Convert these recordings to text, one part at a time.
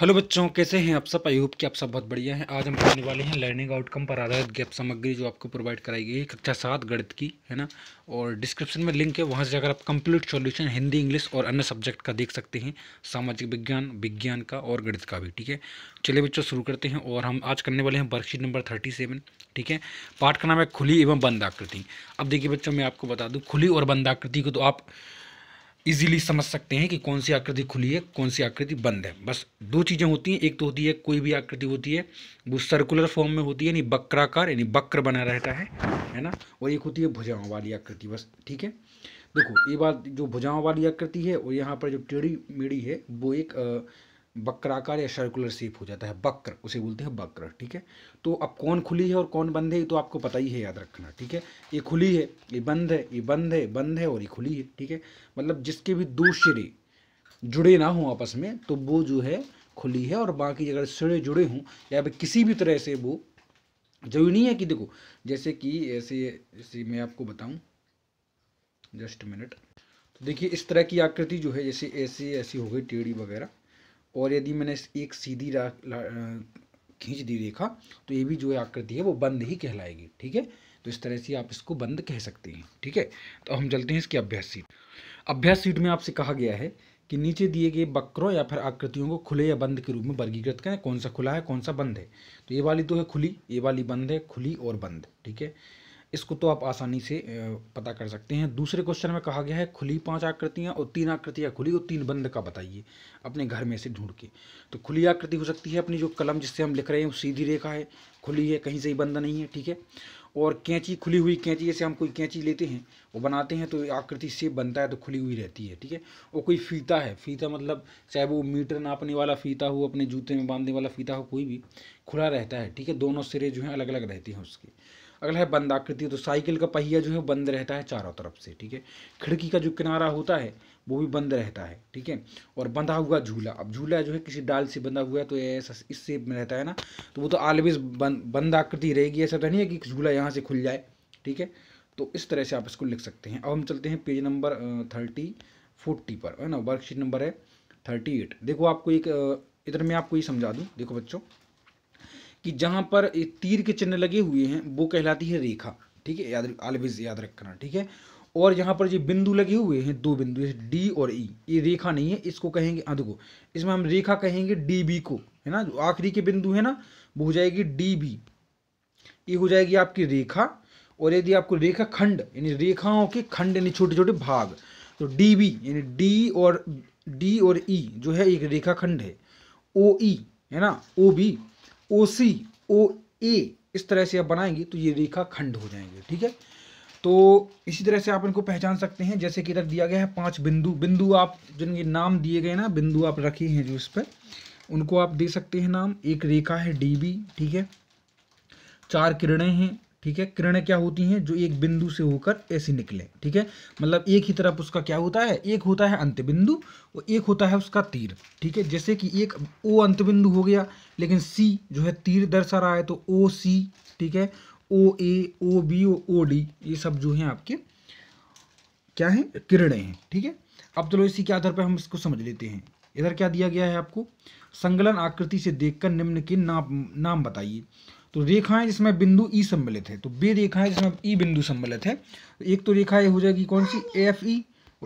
hello बच्चों कैसे हैं आप सब आई होप कि आप सब बहुत बढ़िया हैं आज हम पढ़ने वाले हैं लर्निंग आउटकम पर आधारित गैप सामग्री जो आपको प्रोवाइड कराई गई है कक्षा अच्छा सात गणित की है ना और डिस्क्रिप्शन में लिंक है वहाँ से जाकर आप कंप्लीट सॉल्यूशन हिंदी इंग्लिश और अन्य सब्जेक्ट का देख सकते हैं सामाजिक विज्ञान विज्ञान का और गणित का भी ठीक है चलिए बच्चों शुरू करते हैं और हम आज करने वाले हैं वर्कशीट नंबर थर्टी सेवन ठीक है पाठ का नाम है खुली एवं बंद आकृति अब देखिए बच्चों मैं आपको बता दूँ खुली और बंद आकृति को तो आप इजीली समझ सकते हैं कि कौन सी आकृति खुली है कौन सी आकृति बंद है बस दो चीज़ें होती हैं एक तो होती है कोई भी आकृति होती है वो सर्कुलर फॉर्म में होती है यानी बकराकार यानी बक्र बना रहता है है ना और एक होती है भुजाओं वाली आकृति बस ठीक है देखो ये बात जो भुजाओं वाली आकृति है और यहाँ पर जो टेढ़ी मेढ़ी है वो एक आ, वक्राकार या सर्कुलर शेप हो जाता है वक्र उसे बोलते हैं वक्र ठीक है तो अब कौन खुली है और कौन बंद है ये तो आपको पता ही है याद रखना ठीक है ये खुली है ये बंद है ये बंद है बंद है और ये खुली है ठीक है मतलब जिसके भी दो सिरे जुड़े ना हों आपस में तो वो जो है खुली है और बाकी अगर सिरे जुड़े हों या फिर किसी भी तरह से वो जरूरी नहीं है कि देखो जैसे कि ऐसे जैसे मैं आपको बताऊँ जस्ट मिनट तो देखिए इस तरह की आकृति जो है जैसे ऐसी ऐसी हो गई टेढ़ी वगैरह और यदि मैंने एक सीधी खींच दी रेखा तो ये भी जो आकृति है वो बंद ही कहलाएगी ठीक है तो इस तरह से आप इसको बंद कह सकते हैं ठीक है तो हम चलते हैं इसकी अभ्यास सीट अभ्यास सीट में आपसे कहा गया है कि नीचे दिए गए बकरों या फिर आकृतियों को खुले या बंद के रूप में वर्गीकृत करें कौन सा खुला है कौन सा बंद है तो ये वाली तो है खुली ये वाली बंद है खुली और बंद ठीक है इसको तो आप आसानी से पता कर सकते हैं दूसरे क्वेश्चन में कहा गया है खुली पांच आकृतियां और तीन आकृतियां खुली और तो तीन बंद का बताइए अपने घर में से ढूंढ के तो खुली आकृति हो सकती है अपनी जो कलम जिससे हम लिख रहे हैं सीधी रेखा है खुली है कहीं से ही बंद नहीं है ठीक है और कैंची खुली हुई कैंची जैसे हम कोई कैंची लेते हैं वो बनाते हैं तो आकृति से बनता है तो खुली हुई रहती है ठीक है और कोई फीता है फीता मतलब चाहे वो मीटर नापने वाला फीता हो अपने जूते में बांधने वाला फीता हो कोई भी खुला रहता है ठीक है दोनों सिरे जो हैं अलग अलग रहते हैं उसके अगला है बंद आकृति तो साइकिल का पहिया जो है बंद रहता है चारों तरफ से ठीक है खिड़की का जो किनारा होता है वो भी बंद रहता है ठीक है और बंधा हुआ झूला अब झूला जो है किसी डाल से बंधा हुआ है तो ऐसा इस शेप में रहता है ना तो वो तो ऑलवेज बंद आकृति रहेगी ऐसा तो नहीं है कि झूला यहाँ से खुल जाए ठीक है तो इस तरह से आप इसको लिख सकते हैं अब हम चलते हैं पेज नंबर थर्टी फोर्टी पर है ना वर्कशीट नंबर है थर्टी एट देखो आपको एक इधर मैं आपको ये समझा दूँ देखो बच्चों कि जहाँ पर तीर के चिन्ह लगे हुए हैं वो कहलाती है रेखा ठीक है याद ऑलवेज याद रखना ठीक है और यहाँ पर जो बिंदु लगे हुए हैं दो बिंदु डी और ई e, ये रेखा नहीं है इसको कहेंगे अध को इसमें हम रेखा कहेंगे डी बी को है ना जो आखिरी के बिंदु है ना वो हो जाएगी डी बी ये हो जाएगी आपकी रेखा और यदि आपको रेखा खंड यानी रेखाओं के खंड यानी छोटे छोटे भाग तो डी बी यानी डी और डी और ई e, जो है एक रेखा खंड है ओ ई e, है ना ओ बी ओ सी ओ ए इस तरह से आप बनाएंगे तो ये रेखा खंड हो जाएंगे ठीक है तो इसी तरह से आप इनको पहचान सकते हैं जैसे कि इधर दिया गया है पांच बिंदु बिंदु आप जिनके नाम दिए गए ना बिंदु आप रखे हैं जो इस पर उनको आप दे सकते हैं नाम एक रेखा है डी बी ठीक है चार किरणें हैं ठीक है किरणें क्या होती हैं जो एक बिंदु से होकर ऐसी निकले ठीक है मतलब एक ही तरफ उसका क्या होता है एक होता है अंत बिंदु और एक होता है उसका तीर ठीक है जैसे कि एक ओ अंत बिंदु हो गया लेकिन सी जो है तीर दर्शा रहा है तो ओ सी ठीक है ओ ए ओ बी ओ डी ये सब जो है आपके क्या है किरणें हैं ठीक है अब चलो इसी के आधार पर हम इसको समझ लेते हैं इधर क्या दिया गया है आपको संगलन आकृति से देखकर निम्न के नाम नाम बताइए तो रेखाएं जिसमें बिंदु ई e सम्मिलित है तो बे रेखाएं जिसमें ई e बिंदु सम्मिलित है एक तो रेखा हो जाएगी कौन सी एफ ई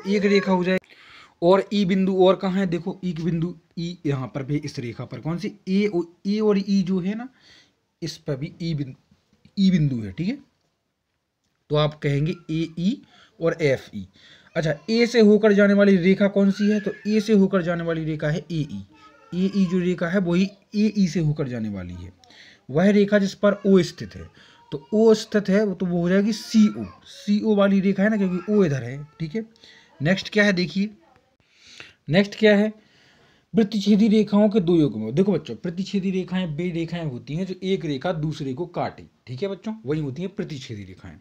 e, एक रेखा हो जाएगी और ई बिंदु और कहाँ है देखो ई बिंदु ई यहाँ पर भी इस रेखा पर कौन सी ए ए और ई जो है ना इस पर भी ई बिंदु ई बिंदु है ठीक है तो आप कहेंगे ए ई और एफ ई अच्छा ए से होकर जाने वाली रेखा कौन सी है तो ए से होकर जाने वाली रेखा है ए ई ए ई जो रेखा है वही ए ई से होकर जाने वाली है वह रेखा जिस पर ओ स्थित है तो ओ स्थित है तो वो हो जाएगी सी ओ सी ओ वाली रेखा है ना क्योंकि ओ इधर है ठीक है नेक्स्ट क्या है देखिए नेक्स्ट क्या है प्रतिच्छेदी रेखाओं के दो युग्म देखो बच्चों प्रतिच्छेदी रेखाएं बे रेखाएं होती हैं जो एक रेखा दूसरे को काटे ठीक है बच्चों वही होती हैं प्रतिच्छेदी रेखाएं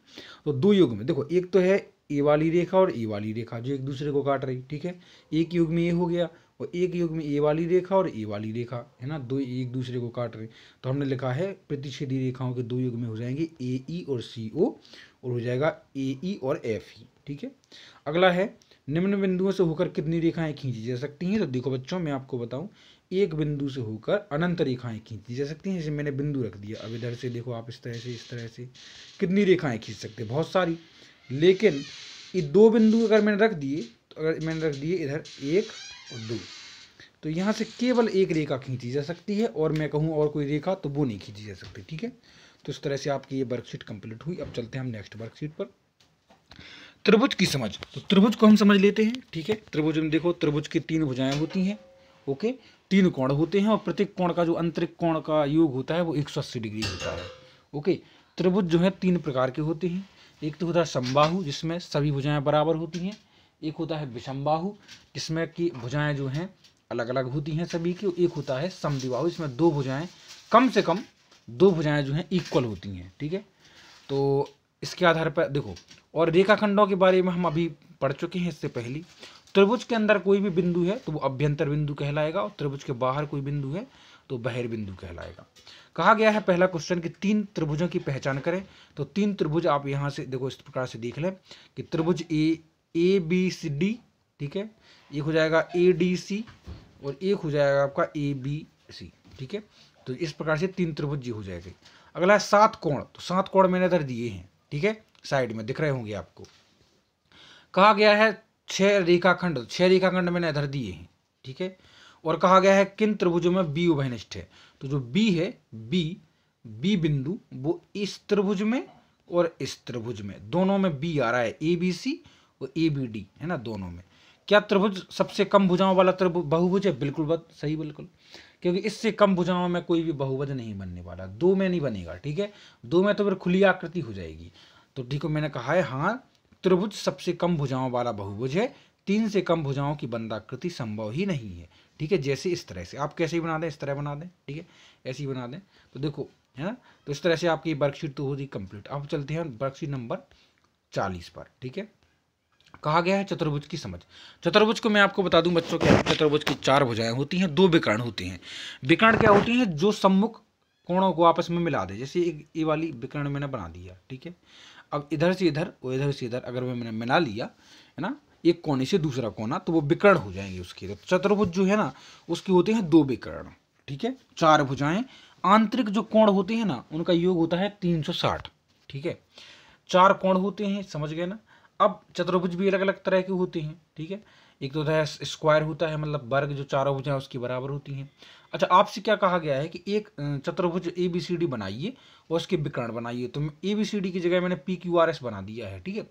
तो दो युग में देखो एक तो है ए वाली रेखा और ए वाली रेखा जो एक दूसरे को काट रही ठीक है एक युग में ये हो गया और एक युग में ए वाली रेखा और ए वाली रेखा है ना दो एक दूसरे को काट रहे तो हमने लिखा है प्रतिच्छेदी रेखाओं के दो युग में हो जाएंगे ए ई और सी ओ और हो जाएगा ए ई और एफ ई ठीक है अगला है निम्न बिंदुओं से होकर कितनी रेखाएं खींची जा सकती हैं तो देखो बच्चों मैं आपको बताऊं एक बिंदु से होकर अनंत रेखाएं खींची जा सकती हैं जैसे मैंने बिंदु रख दिया अब इधर से देखो आप इस तरह से इस तरह से कितनी रेखाएं खींच सकते हैं बहुत सारी लेकिन ये दो बिंदु अगर मैंने रख दिए तो अगर मैंने रख दिए इधर एक और दो तो यहाँ से केवल एक रेखा खींची जा सकती है और मैं कहूँ और कोई रेखा तो वो नहीं खींची जा सकती ठीक है तो इस तरह से आपकी ये वर्कशीट कंप्लीट हुई अब चलते हैं हम नेक्स्ट वर्कशीट पर त्रिभुज की समझ तो त्रिभुज को हम समझ लेते हैं ठीक है त्रिभुज में देखो त्रिभुज की तीन भुजाएं होती हैं ओके तीन कोण होते हैं और प्रत्येक कोण का जो अंतरिक कोण का योग होता है वो एक डिग्री होता है ओके त्रिभुज जो है तीन प्रकार के होते हैं एक तो होता है समबाहु जिसमें सभी भुजाएं बराबर होती हैं एक होता है विषमबाहु जिसमें कि भुजाएं जो हैं अलग अलग होती हैं सभी की एक होता है समदिबाहु इसमें दो भुजाएं कम से कम दो भुजाएं जो हैं इक्वल होती हैं ठीक है तो इसके आधार पर देखो और रेखाखंडों के बारे में हम अभी पढ़ चुके हैं इससे पहली त्रिभुज के अंदर कोई भी बिंदु है तो वो अभ्यंतर बिंदु कहलाएगा और त्रिभुज के बाहर कोई बिंदु है तो बहिर बिंदु कहलाएगा कहा गया है पहला क्वेश्चन कि तीन त्रिभुजों की पहचान करें तो तीन त्रिभुज आप यहाँ से देखो इस प्रकार से देख लें कि त्रिभुज ए ए बी सी डी ठीक है एक हो जाएगा ए डी सी और एक हो जाएगा आपका ए बी सी ठीक है तो इस प्रकार से तीन त्रिभुज हो जाएगी अगला है सात कोण तो सात कोण मैंने इधर दिए हैं ठीक है साइड में दिख रहे होंगे आपको कहा गया है छह रेखाखंड तो छह रेखाखंड मैंने इधर दिए हैं ठीक है और कहा गया है किन त्रिभुजों में बी उभयनिष्ठ है तो जो बी है बी बी बिंदु वो इस त्रिभुज में और इस त्रिभुज में दोनों में बी आ रहा है ए बी सी और ए बी डी है ना दोनों में क्या त्रिभुज सबसे कम भुजाओं वाला त्रिभुज बहुभुज है बिल्कुल बात सही बिल्कुल क्योंकि इससे कम भुजाओं में कोई भी बहुभुज नहीं बनने वाला दो में नहीं बनेगा ठीक है दो में तो फिर खुली आकृति हो जाएगी तो ठीक है मैंने कहा है हाँ त्रिभुज सबसे कम भुजाओं वाला बहुभुज है तीन से कम भुजाओं की बंदाकृति संभव ही नहीं है ठीक है जैसे इस तरह से आप कैसे ही बना दें इस तरह बना दें ठीक है ऐसे ही बना दें तो देखो है ना तो इस तरह से आपकी वर्कशीट तो होगी कंप्लीट अब चलते हैं वर्कशीट नंबर चालीस पर ठीक है कहा गया है चतुर्भुज की समझ चतुर्भुज को मैं आपको बता दूं बच्चों के चतुर्भुज की चार भुजाएं होती हैं दो विकर्ण होती हैं विकर्ण क्या होती हैं जो सम्मुख कोणों को आपस में मिला दे जैसे एक ये वाली विकर्ण मैंने बना दिया ठीक है अब इधर से इधर और इधर से इधर अगर मैंने मिला लिया है ना एक कोने से दूसरा कोना तो वो विकर्ण हो जाएंगे उसकी तो चतुर्भुज जो है ना उसके होते हैं दो विकर्ण ठीक है चार भुजाएं आंतरिक जो कोण होते हैं ना उनका योग होता है 360 ठीक है चार कोण होते हैं समझ गए ना अब चतुर्भुज भी अलग अलग तरह की होती हैं ठीक है एक तो स्क्वायर होता है मतलब वर्ग जो चारों भुजाएं उसकी बराबर होती हैं अच्छा आपसे क्या कहा गया है कि एक चतुर्भुज ए बी सी डी बनाइए और उसके विकर्ण बनाइए तो ए बी सी डी की जगह मैंने पी क्यू आर एस बना दिया है ठीक है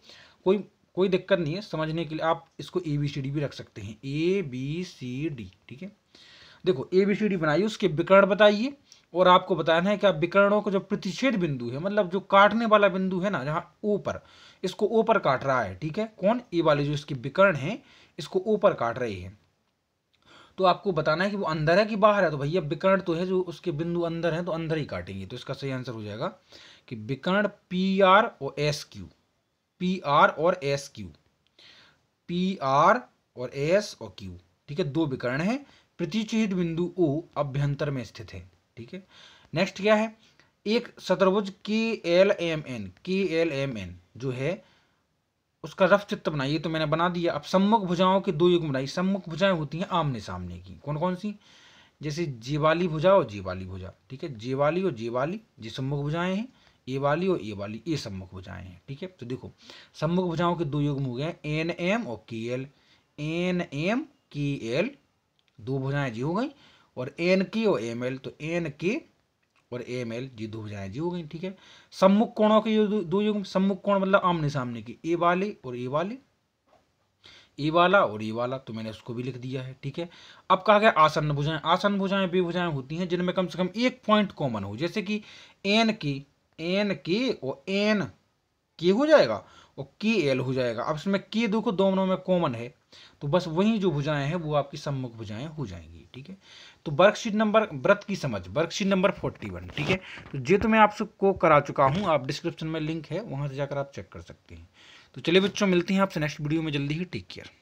कोई कोई दिक्कत नहीं है समझने के लिए आप इसको ए बी सी डी भी रख सकते हैं ए बी सी डी ठीक है देखो ए बी सी डी बनाइए उसके विकर्ण बताइए और आपको बताना है कि आप विकर्णों का जो प्रतिच्छेद बिंदु है मतलब जो काटने वाला बिंदु है ना जहाँ ऊपर इसको ऊपर काट रहा है ठीक है कौन ये वाले जो इसकी विकर्ण है इसको ऊपर काट रही है तो आपको बताना है कि वो अंदर है कि बाहर है तो भैया विकर्ण तो है जो उसके बिंदु अंदर है तो अंदर ही काटेंगे तो इसका सही आंसर हो जाएगा कि विकर्ण पी आर और एस क्यू पी आर और एस क्यू पी आर और एस और क्यू ठीक है दो विकर्ण है प्रतिचिहित बिंदु ओ अभ्यंतर में स्थित है ठीक है नेक्स्ट क्या है एक शतरभुज के L M N K L M N जो है उसका रफ चित्र बनाइए तो मैंने बना दिया अब सम्मुख भुजाओं के दो युग बनाई सम्मुख भुजाएं होती हैं आमने सामने की कौन कौन सी जैसे जीवाली भुजा और जीवाली भुजा ठीक है जीवाली और जीवाली ये सम्मुख भुजाएं हैं ए वाली और ए वाली ये सम्मुख भुजाएं हैं ठीक है तो देखो सम्मुख भुजाओं के दो युग हो गए एन एम और K L N M K L दो भुजाएं जी हो गई और एन के और एम एल तो एन के और ए एम एल जी दो भुजाएं जी हो गई ठीक है सम्मुख कोणों के दो युग सम्मुख कोण मतलब आमने सामने की ए वाले और ए वाले ए वाला और ए वाला तो मैंने उसको भी लिख दिया है ठीक है अब कहा गया आसन्न भुजाएं आसन्न भुजाएं भी भुजाएं होती हैं जिनमें कम से कम एक पॉइंट कॉमन हो जैसे कि एन के एन के और एन के हो जाएगा और की एल हो जाएगा अब इसमें की देखो दोनों में कॉमन है तो बस वही जो भुजाएं हैं वो आपकी सम्मुख भुजाएं हो जाएंगी ठीक है तो वर्कशीट नंबर व्रत की समझ वर्कशीट नंबर फोर्टी वन ठीक है तो ये तो मैं आपको करा चुका हूँ आप डिस्क्रिप्शन में लिंक है वहाँ से जाकर आप चेक कर सकते हैं तो चलिए बच्चों मिलते हैं आपसे नेक्स्ट वीडियो में जल्दी ही टेक केयर